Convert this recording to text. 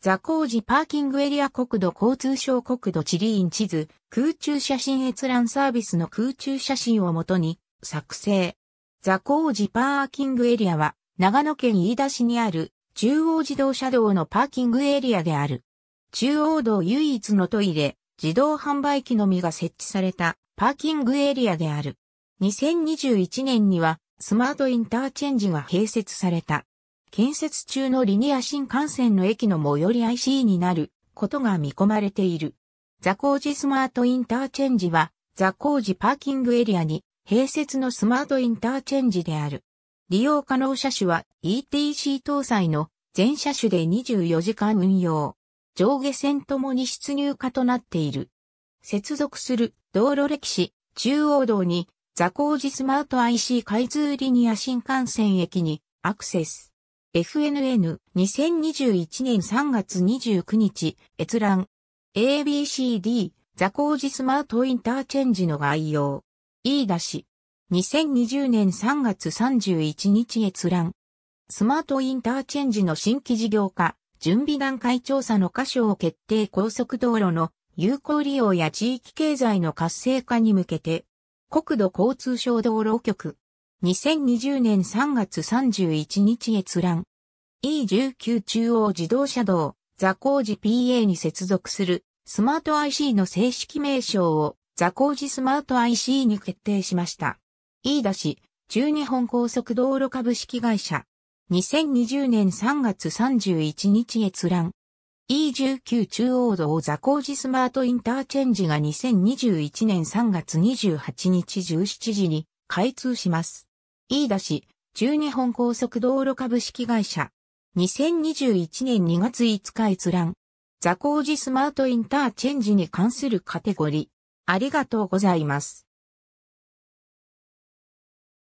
ザコージパーキングエリア国土交通省国土地理院地図、空中写真閲覧サービスの空中写真をもとに作成。ザコージパーキングエリアは長野県飯田市にある中央自動車道のパーキングエリアである。中央道唯一のトイレ、自動販売機のみが設置されたパーキングエリアである。2021年にはスマートインターチェンジが併設された。建設中のリニア新幹線の駅の最寄り IC になることが見込まれている。ザコージスマートインターチェンジは、ザコージパーキングエリアに併設のスマートインターチェンジである。利用可能車種は ETC 搭載の全車種で24時間運用。上下線ともに出入化となっている。接続する道路歴史中央道にザコージスマート IC 開通リニア新幹線駅にアクセス。FNN2021 年3月29日、閲覧。ABCD、ザコージスマートインターチェンジの概要。飯田氏。2020年3月31日閲覧。スマートインターチェンジの新規事業化、準備段階調査の箇所を決定高速道路の有効利用や地域経済の活性化に向けて、国土交通省道路局。2020年3月31日閲覧。E19 中央自動車道、ザコージ PA に接続するスマート IC の正式名称をザコージスマート IC に決定しました。飯田市、中日本高速道路株式会社。2020年3月31日閲覧。E19 中央道ザコージスマートインターチェンジが2021年3月28日17時に開通します。飯田市、中日本高速道路株式会社。2021年2月5日閲覧。ザコージスマートインターチェンジに関するカテゴリー。ありがとうございます。